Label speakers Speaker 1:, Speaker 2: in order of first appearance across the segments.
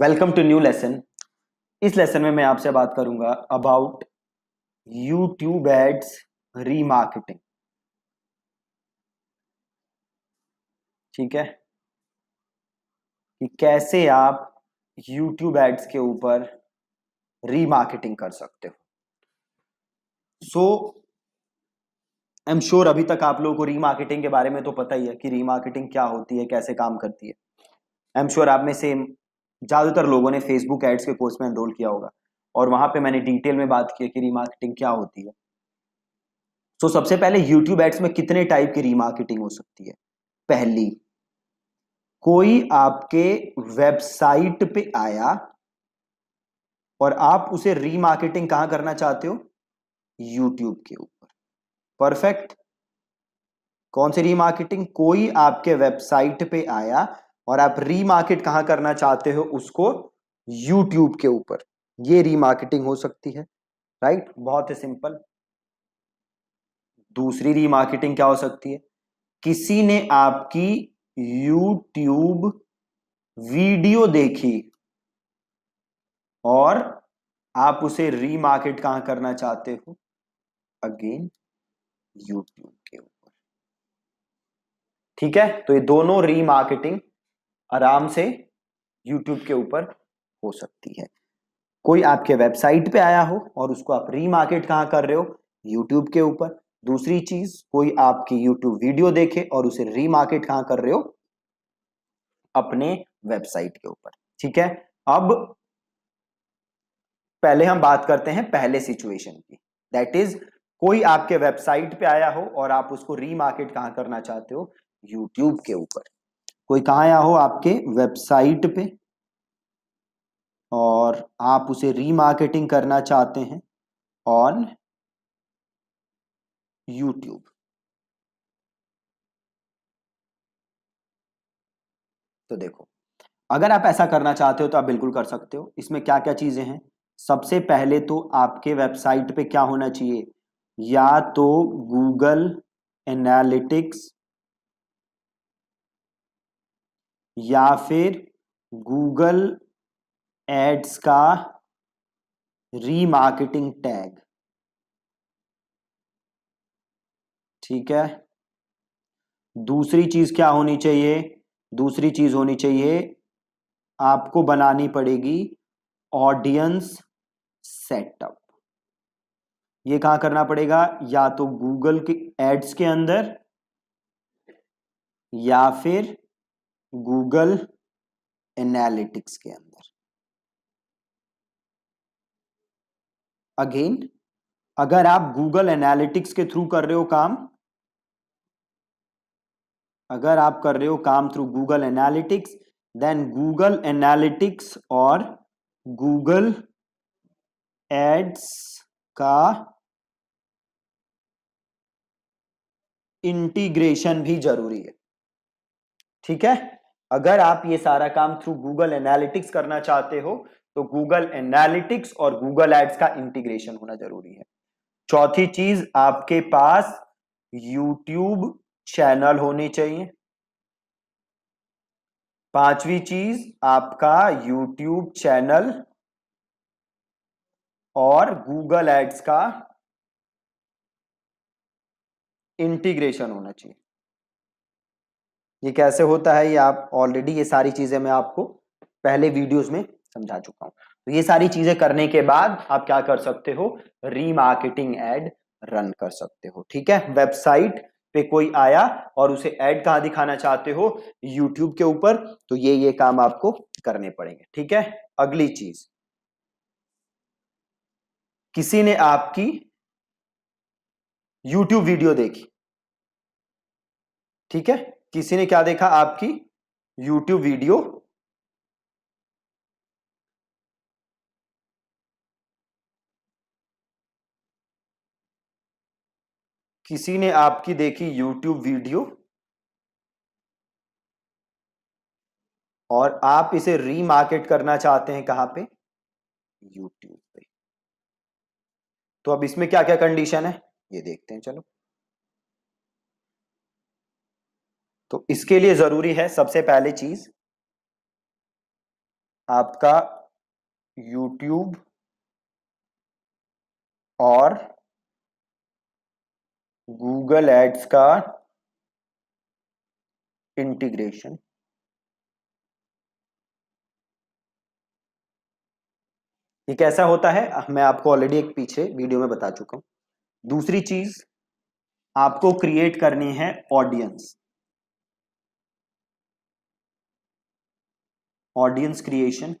Speaker 1: welcome to new lesson इस lesson में मैं आपसे बात करूंगा अबाउट यूट्यूब एड्स रीमार्केटिंग ठीक है कि कैसे आप यूट्यूब एड्स के ऊपर रीमार्केटिंग कर सकते हो सो आई एम श्योर अभी तक आप लोगों को रीमार्केटिंग के बारे में तो पता ही है कि रीमार्केटिंग क्या होती है कैसे काम करती है आई एम श्योर आप में से ज़्यादातर लोगों ने फेसबुक एड्स के कोर्स में एनरोल किया होगा और वहां पे मैंने डिटेल में बात की कि रीमार्केटिंग क्या होती है सो so, सबसे पहले यूट्यूब एड्स में कितने टाइप की रीमार्केटिंग हो सकती है पहली कोई आपके वेबसाइट पे आया और आप उसे रीमार्केटिंग कहां करना चाहते हो यूट्यूब के ऊपर परफेक्ट कौन सी रीमार्केटिंग कोई आपके वेबसाइट पे आया और आप रीमार्केट कहाँ करना चाहते हो उसको यूट्यूब के ऊपर ये रीमार्केटिंग हो सकती है राइट बहुत ही सिंपल दूसरी रीमार्केटिंग क्या हो सकती है किसी ने आपकी यूट्यूब वीडियो देखी और आप उसे रीमार्केट कहाँ करना चाहते हो अगेन यूट्यूब के ऊपर ठीक है तो ये दोनों रीमार्केटिंग आराम से यूट्यूब के ऊपर हो सकती है कोई आपके वेबसाइट पे आया हो और उसको आप रीमार्केट कहाँ कर रहे हो यूट्यूब के ऊपर दूसरी चीज कोई आपकी यूट्यूब वीडियो देखे और उसे रीमार्केट कहाँ कर रहे हो अपने वेबसाइट के ऊपर ठीक है अब पहले हम बात करते हैं पहले सिचुएशन की दैट इज कोई आपके वेबसाइट पे आया हो और आप उसको रीमार्केट कहाँ करना चाहते हो यूट्यूब के ऊपर कोई कहाँ आया हो आपके वेबसाइट पे और आप उसे रीमार्केटिंग करना चाहते हैं ऑन यूट्यूब तो देखो अगर आप ऐसा करना चाहते हो तो आप बिल्कुल कर सकते हो इसमें क्या क्या चीज़ें हैं सबसे पहले तो आपके वेबसाइट पे क्या होना चाहिए या तो गूगल एनालिटिक्स या फिर गूगल एड्स का रीमार्केटिंग टैग ठीक है दूसरी चीज क्या होनी चाहिए दूसरी चीज होनी चाहिए आपको बनानी पड़ेगी ऑडियंस सेटअप ये कहां करना पड़ेगा या तो गूगल के एड्स के अंदर या फिर गूगल एनालिटिक्स के अंदर अगेन अगर आप गूगल एनालिटिक्स के थ्रू कर रहे हो काम अगर आप कर रहे हो काम through Google Analytics then Google Analytics और गूगल एड्स का इंटीग्रेशन भी जरूरी है ठीक है अगर आप ये सारा काम थ्रू गूगल एनालिटिक्स करना चाहते हो तो गूगल एनालिटिक्स और गूगल एड्स का इंटीग्रेशन होना जरूरी है चौथी चीज आपके पास यूट्यूब चैनल होनी चाहिए पांचवी चीज आपका यूट्यूब चैनल और गूगल एड्स का इंटीग्रेशन होना चाहिए ये कैसे होता है ये आप ऑलरेडी ये सारी चीज़ें मैं आपको पहले वीडियोस में समझा चुका हूं तो ये सारी चीज़ें करने के बाद आप क्या कर सकते हो रीमार्केटिंग एड रन कर सकते हो ठीक है वेबसाइट पे कोई आया और उसे एड कहा दिखाना चाहते हो यूट्यूब के ऊपर तो ये ये काम आपको करने पड़ेंगे ठीक है अगली चीज किसी ने आपकी यूट्यूब वीडियो देखी ठीक है किसी ने क्या देखा आपकी यूट्यूब वीडियो किसी ने आपकी देखी यूट्यूब वीडियो और आप इसे रीमार्केट करना चाहते हैं कहां पे यूट्यूब पे तो अब इसमें क्या क्या कंडीशन है ये देखते हैं चलो तो इसके लिए जरूरी है सबसे पहले चीज आपका YouTube और Google एड्स का इंटीग्रेशन ये कैसा होता है मैं आपको ऑलरेडी एक पीछे वीडियो में बता चुका हूं दूसरी चीज आपको क्रिएट करनी है audience audience creation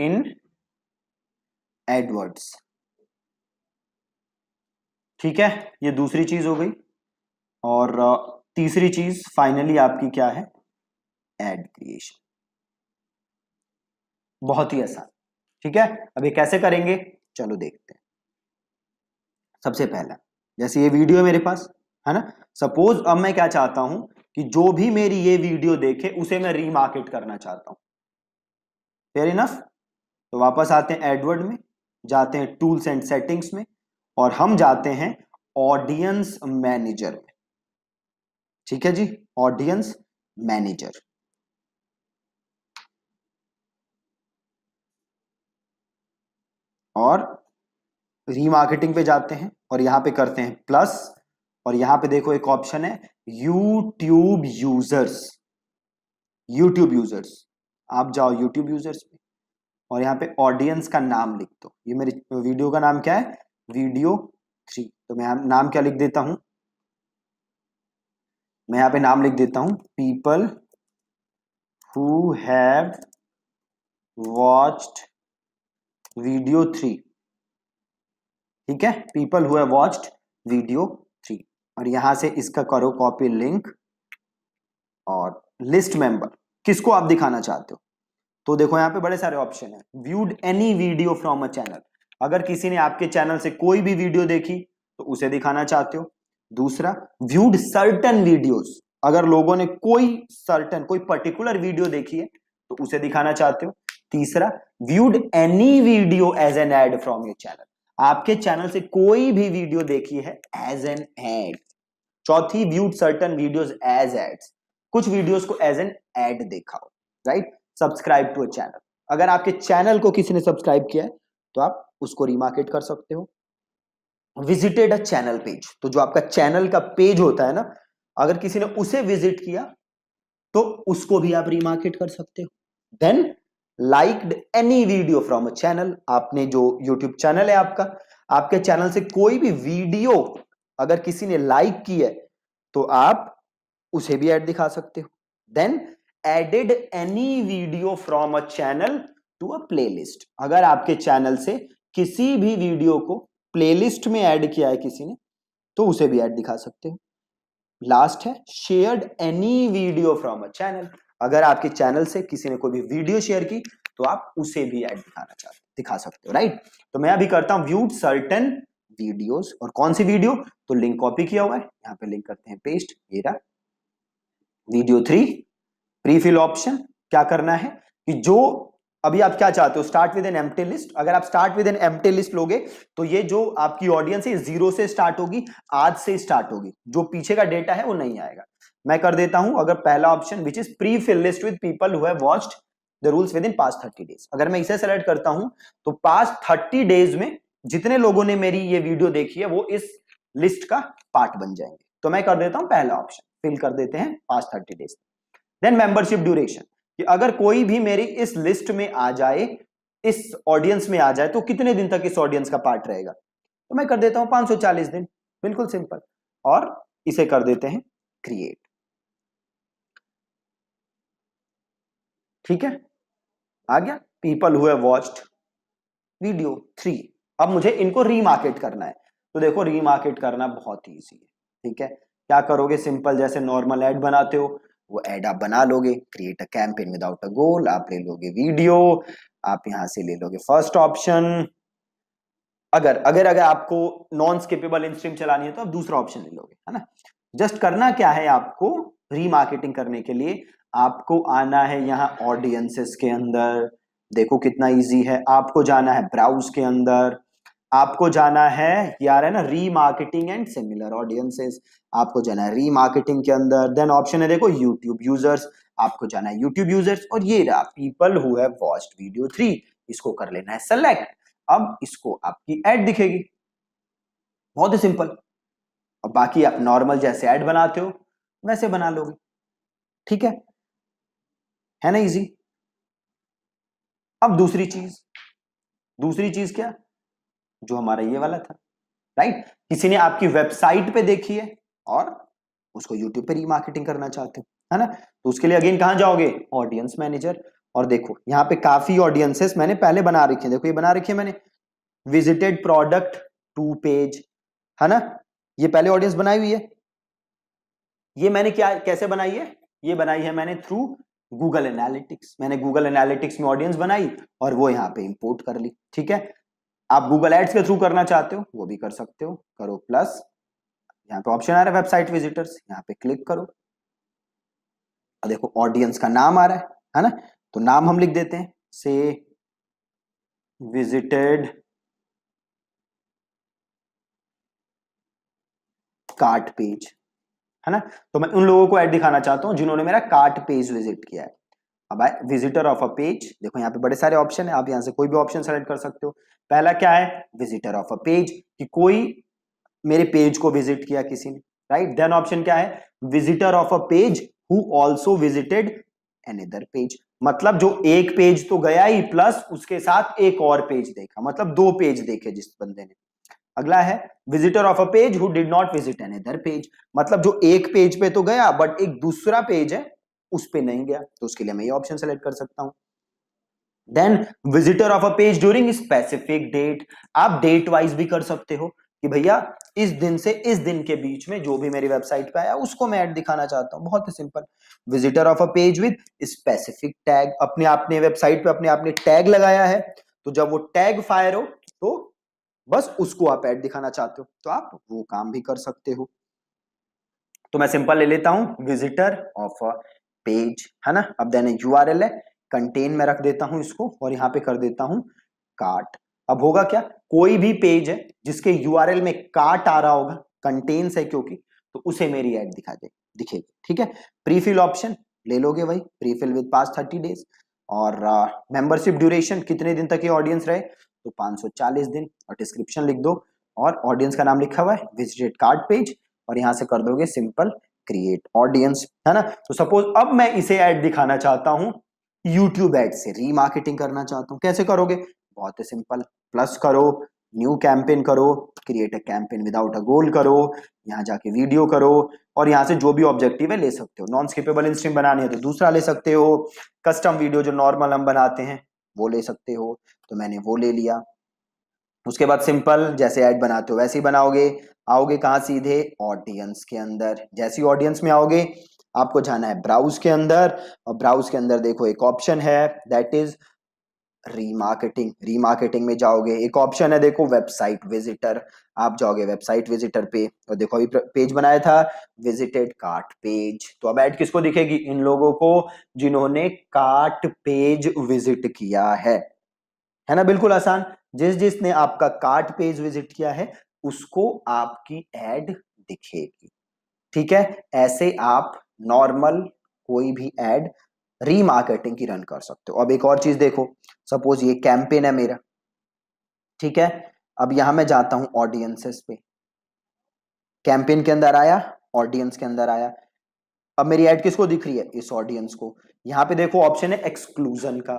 Speaker 1: in AdWords ठीक है ये दूसरी चीज हो गई और तीसरी चीज फाइनली आपकी क्या है एड क्रिएशन बहुत ही आसान ठीक है अभी कैसे करेंगे चलो देखते हैं सबसे पहला जैसे ये वीडियो है मेरे पास है ना सपोज अब मैं क्या चाहता हूं कि जो भी मेरी ये वीडियो देखे उसे मैं रीमार्केट करना चाहता हूं फेयर इनफ तो वापस आते हैं एडवर्ड में जाते हैं टूल्स एंड सेटिंग्स में और हम जाते हैं ऑडियंस मैनेजर में ठीक है जी ऑडियंस मैनेजर और रीमार्केटिंग पे जाते हैं और यहां पे करते हैं प्लस और यहां पे देखो एक ऑप्शन है यूट्यूब यूजर्स यूट्यूब यूजर्स आप जाओ यूट्यूब यूजर्स पे और यहाँ पे ऑडियंस का नाम लिख दो ये मेरे वीडियो का नाम क्या है वीडियो थ्री तो मैं नाम क्या लिख देता हूं मैं यहाँ पे नाम लिख देता हूं people who have watched video three ठीक है people who have watched video और यहां से इसका करो कॉपी लिंक और लिस्ट मेंबर किसको आप दिखाना चाहते हो तो देखो यहाँ पे बड़े सारे ऑप्शन है viewed any video from a channel अगर किसी ने आपके चैनल से कोई भी वीडियो देखी तो उसे दिखाना चाहते हो दूसरा व्यूड सर्टन वीडियोस अगर लोगों ने कोई सर्टन कोई पर्टिकुलर वीडियो देखी है तो उसे दिखाना चाहते हो तीसरा viewed any video as an ad from your channel आपके चैनल से कोई भी वीडियो देखी है एज एन एड चौथी viewed certain videos as ads कुछ वीडियोस को एज एन एड देखा हो right subscribe to a channel अगर आपके चैनल को किसी ने सब्सक्राइब किया है तो आप उसको रीमार्केट कर सकते हो विजिटेड अ चैनल पेज तो जो आपका चैनल का पेज होता है ना अगर किसी ने उसे विजिट किया तो उसको भी आप रीमार्केट कर सकते हो then liked any video from a channel आपने जो यूट्यूब चैनल है आपका आपके चैनल से कोई भी वीडियो अगर किसी ने लाइक की है तो आप उसे भी एड दिखा सकते हो then added any video from a channel to a playlist अगर आपके चैनल से किसी भी वीडियो को प्लेलिस्ट में ऐड किया है किसी ने तो उसे भी ऐड दिखा सकते हो लास्ट है shared any video from a channel अगर आपके चैनल से किसी ने कोई भी वीडियो शेयर की तो आप उसे भी ऐड दिखाना चाहते दिखा सकते हो राइट तो मैं अभी करता हूं व्यूड सर्टन वीडियोस और कौन सी वीडियो तो लिंक कॉपी किया हुआ है यहाँ पे लिंक करते हैं पेस्ट ये वीडियो थ्री प्रीफिल ऑप्शन क्या करना है कि जो अभी आप क्या चाहते हो स्टार्ट विद एन एम लिस्ट अगर आप स्टार्ट विद एन एम लिस्ट लोगे तो ये जो आपकी ऑडियंस है जीरो से स्टार्ट होगी आज से स्टार्ट होगी जो पीछे का डेटा है वो नहीं आएगा मैं कर देता हूं अगर पहला option which is prefill list with people who have watched the rules within past thirty days अगर मैं इसे सेलेक्ट करता हूं तो पास थर्टी डेज में जितने लोगों ने मेरी ये वीडियो देखी है वो इस लिस्ट का पार्ट बन जाएंगे तो मैं कर देता हूं पहला ऑप्शन फिल कर देते हैं past thirty days then membership duration कि अगर कोई भी मेरी इस लिस्ट में आ जाए इस ऑडियंस में आ जाए तो कितने दिन तक इस ऑडियंस का पार्ट रहेगा तो मैं कर देता हूं 540 दिन बिल्कुल सिंपल और इसे कर देते हैं क्रिएट ठीक है आ गया पीपल हुए वॉच्ड वीडियो थ्री अब मुझे इनको रीमार्केट करना है तो देखो रीमार्केट करना बहुत ईजी है ठीक है क्या करोगे सिंपल जैसे नॉर्मल एड बनाते हो वो एड आप बना लोगे create a campaign without a goal आप ले लोगे वीडियो आप यहां से ले लोगे फर्स्ट ऑप्शन अगर अगर अगर आपको नॉन स्केपेबल इन चलानी है तो आप दूसरा ऑप्शन ले लोगे है ना जस्ट करना क्या है आपको रीमार्केटिंग करने के लिए आपको आना है यहाँ ऑडियंसेस के अंदर देखो कितना इजी है आपको जाना है ब्राउज के अंदर आपको जाना है यार है ना रीमार्केटिंग एंड सिमिलर ऑडियंसेस आपको जाना है रीमार्केटिंग के अंदर देन ऑप्शन है देखो यूट्यूब यूजर्स आपको जाना है यूट्यूब यूजर्स और ये रहा people who have watched video three इसको कर लेना है सेलेक्ट अब इसको आपकी एड दिखेगी बहुत ही सिंपल और बाकी आप नॉर्मल जैसे एड बनाते हो वैसे बना लोगे ठीक है है ना इजी अब दूसरी चीज दूसरी चीज क्या जो हमारा ये वाला था राइट किसी ने आपकी वेबसाइट पे देखी है और उसको यूट्यूब पे रीमार्केटिंग करना चाहते हो है ना तो उसके लिए अगेन कहा जाओगे ऑडियंस मैनेजर और देखो यहाँ पे काफी ऑडियंसेस मैंने पहले बना रखे हैं देखो ये बना रखे मैंने विजिटेड प्रोडक्ट टू पेज है ना ये पहले ऑडियंस बनाई हुई है ये मैंने क्या कैसे बनाई है ये बनाई है मैंने थ्रू गूगल एनालिटिक्स मैंने गूगल एनालिटिक्स में ऑडियंस बनाई और वो यहाँ पे इंपोर्ट कर ली ठीक है आप गूगल एड्स के थ्रू करना चाहते हो वो भी कर सकते हो करो प्लस यहाँ पे ऑप्शन आ रहा है वेबसाइट विजिटर्स यहाँ पे क्लिक करो और देखो ऑडियंस का नाम आ रहा है है ना तो नाम हम लिख देते हैं से विजिटेड कार्ट पेज है ना तो मैं उन लोगों को ऐड दिखाना चाहता हूँ जिन्होंने मेरा कार्ट पेज विजिट किया है अब आए विजिटर ऑफ अ पेज देखो यहाँ पे बड़े सारे ऑप्शन है आप यहाँ से कोई भी ऑप्शन सेलेक्ट कर सकते हो पहला क्या है विजिटर ऑफ अ पेज कि कोई मेरे पेज को विजिट किया किसी ने राइट देन ऑप्शन क्या है visitor of a page who also visited another page मतलब जो एक पेज तो गया ही प्लस उसके साथ एक और पेज देखा मतलब दो पेज देखे जिस बंदे ने अगला है visitor of a page who did not visit another page मतलब जो एक पेज पे तो गया बट एक दूसरा पेज है उस पे नहीं गया तो उसके लिए मैं ये ऑप्शन सेलेक्ट कर सकता हूं then visitor of a page during specific date आप डेट वाइज भी कर सकते हो कि भैया इस दिन से इस दिन के बीच में जो भी मेरी वेबसाइट पे आया उसको मैं ऐड दिखाना चाहता हूँ बहुत ही simple visitor of a page with specific tag अपने आपने वेबसाइट पे अपने आपने टैग लगाया है तो जब वो टैग फायर हो बस उसको आप ऐड दिखाना चाहते हो तो आप वो काम भी कर सकते हो तो मैं सिंपल ले लेता हूं विजिटर ऑफ पेज है ना अब देने यू आर एल है कंटेन में रख देता हूं इसको और यहां पे कर देता हूं कार्ट अब होगा क्या कोई भी पेज है जिसके यू आर एल में कार्ट आ रहा होगा कंटेन्स है क्योंकि तो उसे मेरी एड दिखा दे दिखेगी ठीक है प्रीफिल ऑप्शन ले लोगे भाई prefill with past thirty days और मेंबरशिप uh, ड्यूरेशन कितने दिन तक ये ऑडियंस रहे तो 540 दिन और डिस्क्रिप्शन लिख दो और ऑडियंस का नाम लिखा हुआ है विजिटेड कार्ड पेज और यहाँ से कर दोगे सिंपल क्रिएट ऑडियंस है ना तो सपोज अब मैं इसे ऐड दिखाना चाहता हूँ यूट्यूब एड से रीमार्केटिंग करना चाहता हूँ कैसे करोगे बहुत ही सिंपल प्लस करो न्यू कैंपेन करो create a campaign without a goal करो यहाँ जाके वीडियो करो और यहाँ से जो भी ऑब्जेक्टिव है ले सकते हो नॉन स्किपेबल इंस्ट्रीम बनानी है तो दूसरा ले सकते हो कस्टम वीडियो जो नॉर्मल हम बनाते हैं वो ले सकते हो तो मैंने वो ले लिया उसके बाद सिंपल जैसे ऐड बनाते हो वैसे ही बनाओगे आओगे कहाँ सीधे ऑडियंस के अंदर जैसी ऑडियंस में आओगे आपको जाना है ब्राउज के अंदर और ब्राउज के अंदर देखो एक ऑप्शन है दैट इज रीमार्केटिंग रीमार्केटिंग में जाओगे एक ऑप्शन है देखो वेबसाइट विजिटर आप जाओगे वेबसाइट विजिटर पे और देखो अभी पेज बनाया था विजिटेड कार्ट पेज तो अब ऐड किसको दिखेगी इन लोगों को जिन्होंने कार्ट पेज विजिट किया है है ना बिल्कुल आसान जिस जिसने आपका कार्ट पेज विजिट किया है उसको आपकी एड दिखेगी ठीक है ऐसे आप नॉर्मल कोई भी एड रीमार्केटिंग की रन कर सकते हो अब एक और चीज देखो सपोज ये कैंपेन है मेरा ठीक है अब यहां मैं जाता हूं ऑडियंसेस पे कैंपेन के अंदर आया ऑडियंस के अंदर आया अब मेरी एड किसको दिख रही है इस ऑडियंस को यहाँ पे देखो ऑप्शन है एक्सक्लूजन का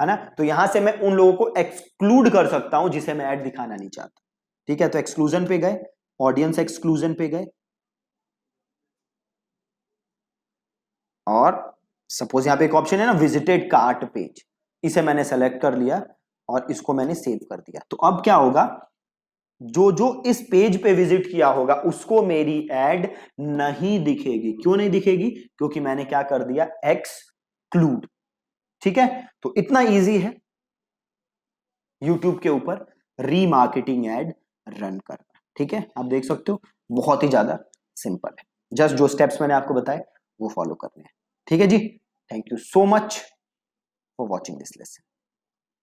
Speaker 1: है ना तो यहां से मैं उन लोगों को एक्सक्लूड कर सकता हूं जिसे मैं ऐड दिखाना नहीं चाहता ठीक है तो एक्सक्लूजन पे गए ऑडियंस एक्सक्लूजन पे गए और सपोज यहाँ पे एक ऑप्शन है ना विजिटेड कार्ट पेज इसे मैंने सेलेक्ट कर लिया और इसको मैंने सेव कर दिया तो अब क्या होगा जो जो इस पेज पे विजिट किया होगा उसको मेरी एड नहीं दिखेगी क्यों नहीं दिखेगी क्योंकि मैंने क्या कर दिया एक्सक्लूड ठीक है तो इतना इजी है यूट्यूब के ऊपर रीमार्केटिंग एड रन करना ठीक है आप देख सकते हो बहुत ही ज्यादा सिंपल है जस्ट जो स्टेप्स मैंने आपको बताए वो फॉलो करने हैं ठीक है जी thank you so much for watching this lesson